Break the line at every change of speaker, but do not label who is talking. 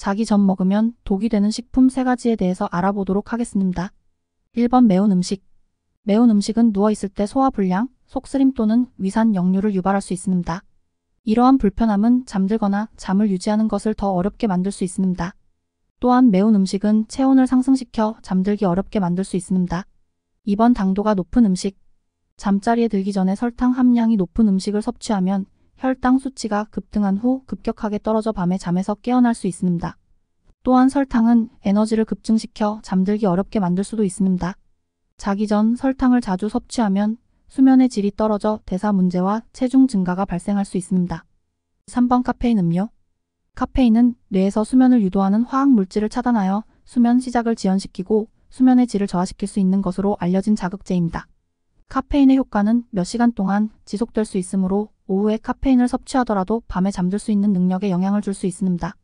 자기 전 먹으면 독이 되는 식품 3가지에 대해서 알아보도록 하겠습니다. 1번 매운 음식 매운 음식은 누워있을 때 소화불량, 속쓰림 또는 위산 역류를 유발할 수 있습니다. 이러한 불편함은 잠들거나 잠을 유지하는 것을 더 어렵게 만들 수 있습니다. 또한 매운 음식은 체온을 상승시켜 잠들기 어렵게 만들 수 있습니다. 2번 당도가 높은 음식 잠자리에 들기 전에 설탕 함량이 높은 음식을 섭취하면 혈당 수치가 급등한 후 급격하게 떨어져 밤에 잠에서 깨어날 수 있습니다. 또한 설탕은 에너지를 급증시켜 잠들기 어렵게 만들 수도 있습니다. 자기 전 설탕을 자주 섭취하면 수면의 질이 떨어져 대사 문제와 체중 증가가 발생할 수 있습니다. 3번 카페인 음료 카페인은 뇌에서 수면을 유도하는 화학 물질을 차단하여 수면 시작을 지연시키고 수면의 질을 저하시킬 수 있는 것으로 알려진 자극제입니다. 카페인의 효과는 몇 시간 동안 지속될 수 있으므로 오후에 카페인을 섭취하더라도 밤에 잠들 수 있는 능력에 영향을 줄 수 있습니다.